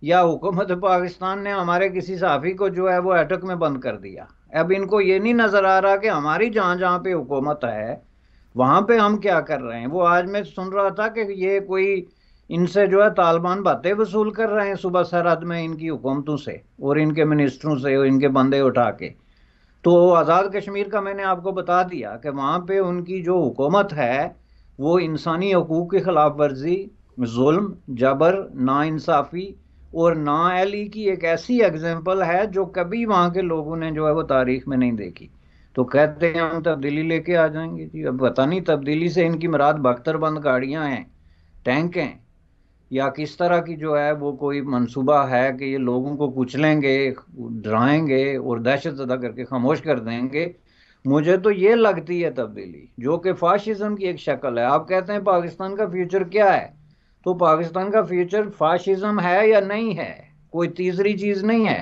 या हुकूमत पाकिस्तान ने हमारे किसी साफ़ी को जो है वो अटक में बंद कर दिया अब इनको ये नहीं नज़र आ रहा कि हमारी जहाँ जहाँ पे हुकूमत है वहाँ पे हम क्या कर रहे हैं वो आज मैं सुन रहा था कि ये कोई इनसे जो है तालिबान बातें वसूल कर रहे हैं सुबह सरहद में इनकी हुकूमतों से और इनके मिनिस्टरों से और इनके बंदे उठा के तो आज़ाद कश्मीर का मैंने आपको बता दिया कि वहाँ पे उनकी जो हुकूमत है वो इंसानी हकूक़ की ख़िलाफ़ वर्जी जुल्म जबर नाानसाफ़ी और ना की एक ऐसी एग्जाम्पल है जो कभी वहाँ के लोगों ने जो है वो तारीख में नहीं देखी तो कहते हैं हम तब्दीली लेके आ जाएंगे जी अब पता नहीं तब्दीली से इनकी मराद बख्तरबंद गाड़ियाँ हैं टैंक हैं या किस तरह की जो है वो कोई मंसूबा है कि ये लोगों को कुचलेंगे डराएंगे और दहशत ज़दा करके खामोश कर देंगे मुझे तो ये लगती है तब्दीली जो कि फाशिज़म की एक शक्ल है आप कहते हैं पाकिस्तान का फ्यूचर क्या है तो पाकिस्तान का फ्यूचर फाशिज्म है या नहीं है कोई तीसरी चीज़ नहीं है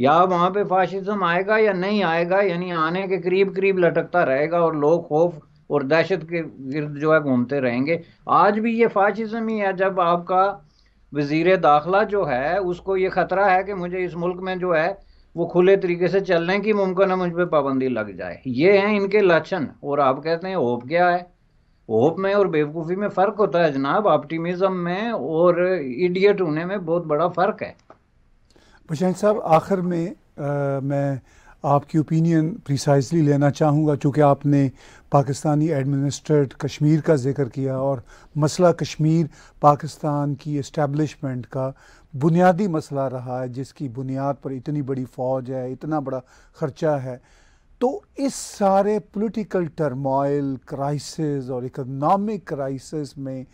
या वहाँ पे फाशिज्म आएगा या नहीं आएगा यानी आने के करीब करीब लटकता रहेगा और लोग खौफ और दहशत के गिरद जो है घूमते रहेंगे आज भी ये फाशिज्म ही है जब आपका वजीर दाखिला जो है उसको ये ख़तरा है कि मुझे इस मुल्क में जो है वो खुले तरीके से चलने की मुमकिन है मुझ पर पाबंदी लग जाए ये है इनके लक्षण और आप कहते हैं होप क्या है होप में और बेवकूफ़ी में फ़र्क होता है जनाब ऑप्टिमिज़म में और इडियट होने में बहुत बड़ा फ़र्क है भूषण साहब आखिर में आ, मैं आपकी ओपिनियन प्रिसाइसली लेना चाहूँगा चूँकि आपने पाकिस्तानी एडमिनिस्ट्रेट कश्मीर का जिक्र किया और मसला कश्मीर पाकिस्तान की इस्टेबलिशमेंट का बुनियादी मसला रहा है जिसकी बुनियाद पर इतनी बड़ी फ़ौज है इतना बड़ा ख़र्चा है तो इस सारे पॉलिटिकल टर्मोइल क्राइसिस और इकोनॉमिक क्राइसिस में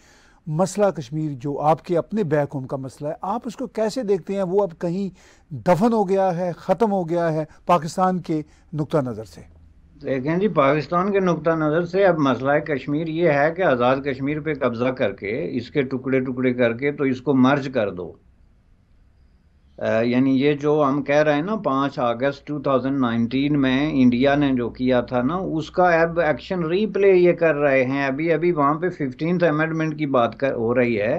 मसला कश्मीर जो आपके अपने बैक होम का मसला है आप उसको कैसे देखते हैं वो अब कहीं दफन हो गया है ख़त्म हो गया है पाकिस्तान के नुक़ नज़र से देखें जी पाकिस्तान के नुकता नज़र से अब मसला कश्मीर ये है कि आज़ाद कश्मीर पे कब्ज़ा करके इसके टुकड़े टुकड़े करके तो इसको मर्ज कर दो यानी ये जो हम कह रहे हैं ना पाँच अगस्त 2019 में इंडिया ने जो किया था ना उसका अब एक्शन रीप्ले ये कर रहे हैं अभी अभी वहाँ पे फिफ्टीन अमेंडमेंट की बात कर हो रही है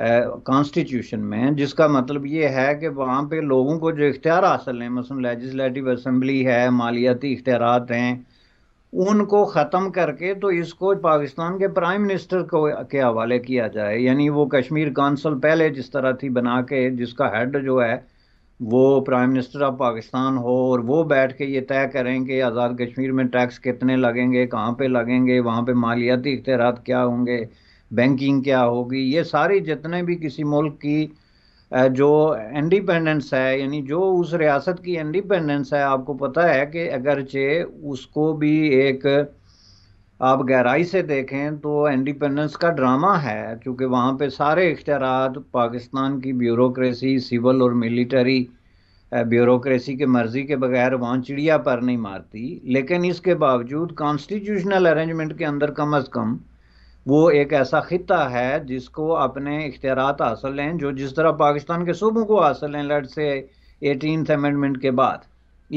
कॉन्स्टिट्यूशन में जिसका मतलब ये है कि वहाँ पे लोगों को जो इख्तियार हासिल हैं मसलन लेजिस्टिव असम्बली है मालियाती इख्तियार हैं उनको ख़त्म करके तो इसको पाकिस्तान के प्राइम मिनिस्टर को के हवाले किया जाए यानी वो कश्मीर काउंसिल पहले जिस तरह थी बना के जिसका हेड जो है वो प्राइम मिनिस्टर ऑफ पाकिस्तान हो और वो बैठ के ये तय करें कि आज़ाद कश्मीर में टैक्स कितने लगेंगे कहाँ पे लगेंगे वहाँ पे मालियाती इख्तियार क्या होंगे बैंकिंग क्या होगी ये सारी जितने भी किसी मुल्क की जो इंडिपेंडेंस है यानी जो उस रियासत की इंडिपेंडेंस है आपको पता है कि अगरचे उसको भी एक आप गहराई से देखें तो इंडिपेंडेंस का ड्रामा है क्योंकि वहाँ पे सारे इख्तियार पाकिस्तान की ब्यूरोक्रेसी सिविल और मिलिट्री ब्यूरोक्रेसी के मर्जी के बगैर वहाँ चिड़िया पर नहीं मारती लेकिन इसके बावजूद कॉन्स्टिट्यूशनल अरेंजमेंट के अंदर कम अज़ कम वो एक ऐसा खत्ता है जिसको अपने इख्तियारत हासिल हैं जो जिस तरह पाकिस्तान के सूबों को हासिल हैं लड़ से एटीनथ अमेंडमेंट के बाद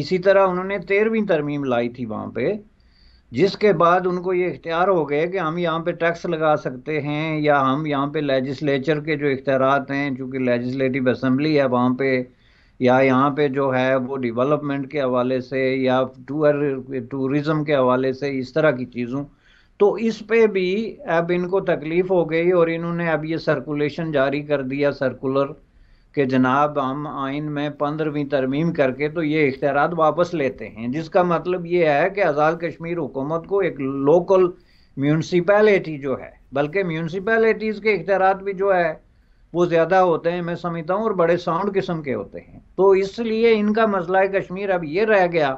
इसी तरह उन्होंने तेरहवीं तरमीम लाई थी वहाँ पे जिसके बाद उनको ये इख्तियार हो गए कि हम यहाँ पे टैक्स लगा सकते हैं या हम यहाँ पे लेजिस्लेचर के जो इख्तियारत हैं चूँकि लेजिस्लेटिव असम्बली है वहाँ पे या यहाँ पे जो है वो डेवलपमेंट के हवाले से या टूर टूरिज़म के हवाले से इस तरह की चीज़ों तो इस पे भी अब इनको तकलीफ हो गई और इन्होंने अब ये सर्कुलेशन जारी कर दिया सर्कुलर कि जनाब हम आइन में पंद्रहवीं तरमीम करके तो ये इख्तियार वापस लेते हैं जिसका मतलब ये है कि आज़ाद कश्मीर हुकूमत को एक लोकल म्यूनसिपैलिटी जो है बल्कि म्यूनसिपैलिटीज़ के इख्तियार भी जो है वो ज़्यादा होते हैं मैं समझता हूँ और बड़े साउंड किस्म के होते हैं तो इसलिए इनका मसला कश्मीर अब ये रह गया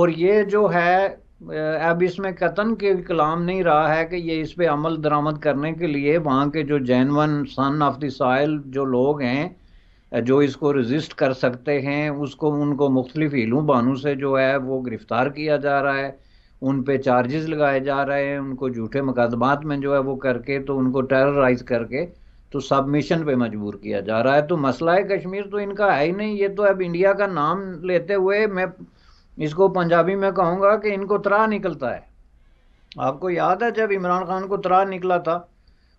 और ये जो है अब इसमें कतन के कलाम नहीं रहा है कि ये इस पे अमल दरामद करने के लिए वहाँ के जो genuine son of the soil जो लोग हैं जो इसको रजिस्ट कर सकते हैं उसको उनको मुख्तलिफ हीलू बानों से जो है वो गिरफ़्तार किया जा रहा है उन पे चार्जेस लगाए जा रहे हैं उनको झूठे मुकदमात में जो है वो करके तो उनको टेरराइज करके तो सबमिशन पे मजबूर किया जा रहा है तो मसला है कश्मीर तो इनका है ही नहीं ये तो अब इंडिया का नाम लेते हुए मैं इसको पंजाबी में कहूँगा कि इनको तरा निकलता है आपको याद है जब इमरान खान को तरा निकला था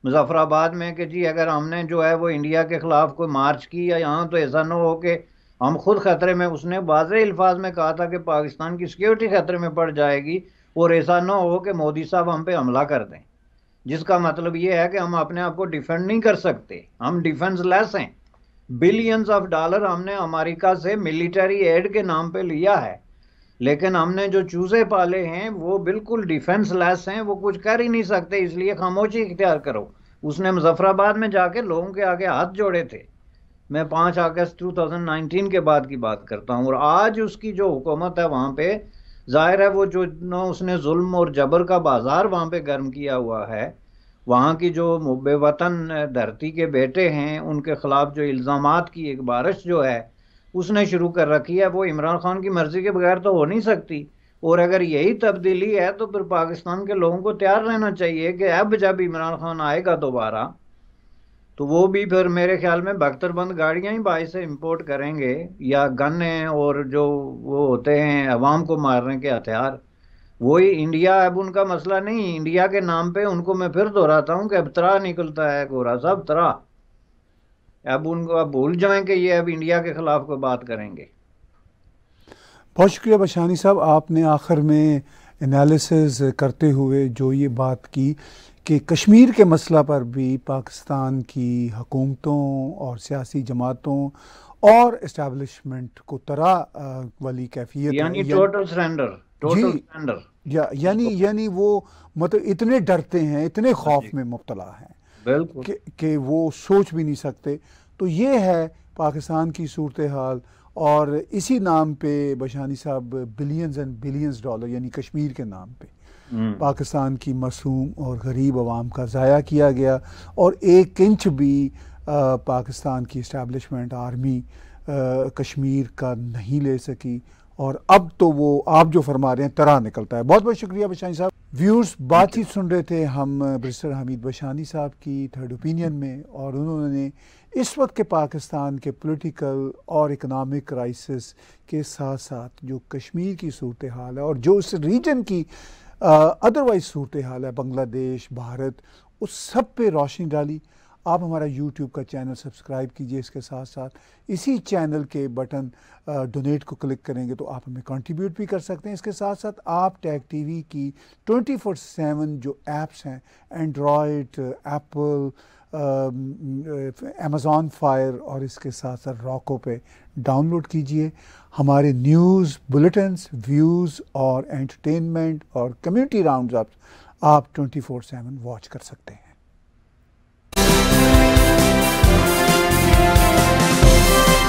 मुजफ्फराबाद में कि जी अगर हमने जो है वो इंडिया के ख़िलाफ़ कोई मार्च की या यहाँ तो ऐसा न हो कि हम खुद खतरे में उसने वाज अल्फाज में कहा था कि पाकिस्तान की सिक्योरिटी खतरे में पड़ जाएगी और ऐसा ना हो कि मोदी साहब हम पे हमला कर दें जिसका मतलब ये है कि हम अपने आप को डिफेंड नहीं कर सकते हम डिफेंस लेस हैं बिलियंस ऑफ डॉलर हमने अमेरिका से मिलिट्री एड के नाम पे लिया है लेकिन हमने जो चूजे पाले हैं वो बिल्कुल डिफेंस लेस हैं वो कुछ कर ही नहीं सकते इसलिए खामोशी इख्तियार करो उसने मुजफ्फराबाद में जाके लोगों के आगे हाथ जोड़े थे मैं पाँच अगस्त 2019 के बाद की बात करता हूँ और आज उसकी जो हुकूमत है वहाँ पे जाहिर है वो जो ना उसने जुल्म और जबर का बाज़ार वहाँ पे गर्म किया हुआ है वहाँ की जो बेवतन धरती के बेटे हैं उनके ख़िलाफ़ जो इल्ज़ाम की एक बारिश जो है उसने शुरू कर रखी है वो इमरान खान की मर्जी के बगैर तो हो नहीं सकती और अगर यही तब्दीली है तो फिर पाकिस्तान के लोगों को तैयार रहना चाहिए कि अब जब इमरान खान आएगा दोबारा तो वो भी फिर मेरे ख्याल में बख्तरबंद गाड़ियाँ ही बाई से इम्पोर्ट करेंगे या गन्ने और जो वो होते हैं अवाम को मारने के हथियार वही इंडिया अब उनका मसला नहीं इंडिया के नाम पे उनको मैं फिर दोहराता हूँ कि अब तरा निकलता है गोरा साहब तरा अब उनको आप भूल जाएं कि ये अब इंडिया के ख़िलाफ़ को बात करेंगे बहुत शुक्रिया बशानी साहब आपने आखिर में एनालिसिस करते हुए जो ये बात की कि कश्मीर के मसला पर भी पाकिस्तान की हकूमतों और सियासी जमातों और इस्टेबलिशमेंट को तरा वाली कैफियत यानी टोटल सरेंडर टोटल सरेंडर या यानी यानी वो मतलब इतने डरते हैं इतने हाँ खौफ में मुबतला है कि, वो सोच भी नहीं सकते तो ये है पाकिस्तान की सूरत हाल और इसी नाम पे बशानी साहब बिलियंस एंड बिलियंस डॉलर यानी कश्मीर के नाम पे हम्म। पाकिस्तान की मासूम और गरीब आवाम का ज़ाया किया गया और एक इंच भी आ, पाकिस्तान की इस्टेबलिशमेंट आर्मी आ, कश्मीर का नहीं ले सकी और अब तो वो आप जो फरमा रहे हैं तरह निकलता है बहुत बहुत शुक्रिया बशानी साहब व्यूर्स बातचीत सुन रहे थे हम ब्रिस्टर हमीद बशानी साहब की थर्ड ओपिनियन में और उन्होंने इस वक्त के पाकिस्तान के पॉलिटिकल और इकनॉमिक क्राइसिस के साथ साथ जो कश्मीर की सूरत हाल है और जो उस रीजन की अदरवाइज सूरत हाल है बांग्लादेश भारत उस सब पे रोशनी डाली आप हमारा यूट्यूब का चैनल सब्सक्राइब कीजिए इसके साथ साथ इसी चैनल के बटन डोनेट को क्लिक करेंगे तो आप हमें कंट्रीब्यूट भी कर सकते हैं इसके साथ साथ आप टैग टीवी की 24/7 जो एप्स हैं एंड्रॉयड एप्पल अमेज़ॉन फायर और इसके साथ साथ रॉको पे डाउनलोड कीजिए हमारे न्यूज़ बुलेटिन व्यूज़ और एंटरटेनमेंट और कम्युनिटी राउंड आप ट्वेंटी फोर सेवन वॉच कर सकते हैं